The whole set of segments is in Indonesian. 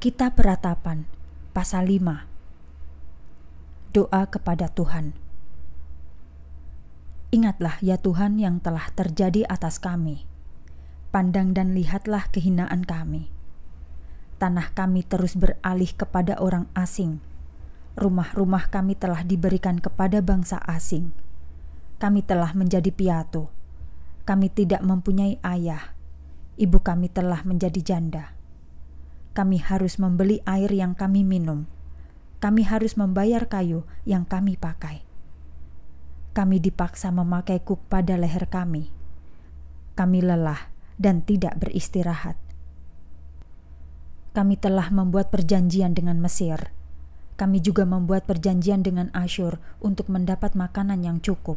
kita Peratapan pasal 5 Doa kepada Tuhan Ingatlah ya Tuhan yang telah terjadi atas kami. Pandang dan lihatlah kehinaan kami. Tanah kami terus beralih kepada orang asing. Rumah-rumah kami telah diberikan kepada bangsa asing. Kami telah menjadi piatu. Kami tidak mempunyai ayah. Ibu kami telah menjadi janda kami harus membeli air yang kami minum. Kami harus membayar kayu yang kami pakai. Kami dipaksa memakai kuk pada leher kami. Kami lelah dan tidak beristirahat. Kami telah membuat perjanjian dengan Mesir. Kami juga membuat perjanjian dengan Asyur untuk mendapat makanan yang cukup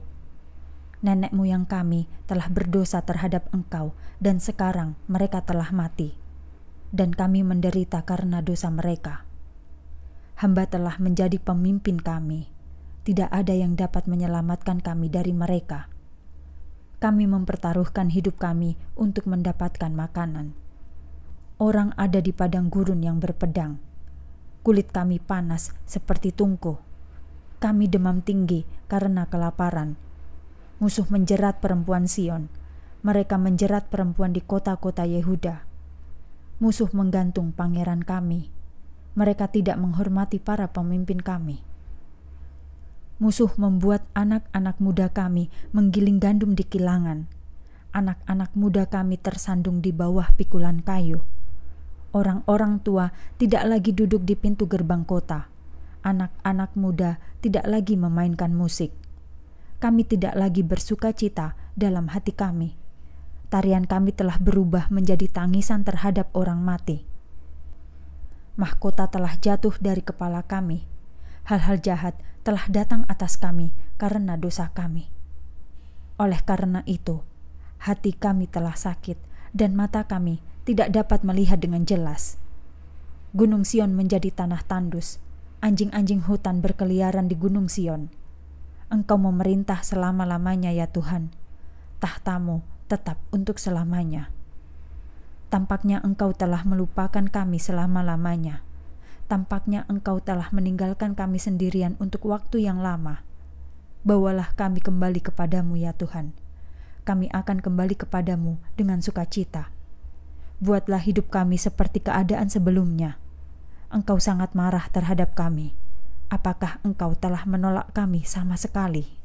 nenek moyang kami telah berdosa terhadap engkau, dan sekarang mereka telah mati dan kami menderita karena dosa mereka. Hamba telah menjadi pemimpin kami. Tidak ada yang dapat menyelamatkan kami dari mereka. Kami mempertaruhkan hidup kami untuk mendapatkan makanan. Orang ada di padang gurun yang berpedang. Kulit kami panas seperti tungku. Kami demam tinggi karena kelaparan. Musuh menjerat perempuan Sion. Mereka menjerat perempuan di kota-kota Yehuda musuh menggantung pangeran kami. Mereka tidak menghormati para pemimpin kami. Musuh membuat anak-anak muda kami menggiling gandum di kilangan. Anak-anak muda kami tersandung di bawah pikulan kayu. Orang-orang tua tidak lagi duduk di pintu gerbang kota. Anak-anak muda tidak lagi memainkan musik. Kami tidak lagi bersuka cita dalam hati kami tarian kami telah berubah menjadi tangisan terhadap orang mati. Mahkota telah jatuh dari kepala kami. Hal-hal jahat telah datang atas kami karena dosa kami. Oleh karena itu, hati kami telah sakit dan mata kami tidak dapat melihat dengan jelas. Gunung Sion menjadi tanah tandus. Anjing-anjing hutan berkeliaran di Gunung Sion. Engkau memerintah selama-lamanya ya Tuhan. Tahtamu tetap untuk selamanya. Tampaknya engkau telah melupakan kami selama-lamanya. Tampaknya engkau telah meninggalkan kami sendirian untuk waktu yang lama. Bawalah kami kembali kepadamu, ya Tuhan. Kami akan kembali kepadamu dengan sukacita. Buatlah hidup kami seperti keadaan sebelumnya. Engkau sangat marah terhadap kami. Apakah engkau telah menolak kami sama sekali?'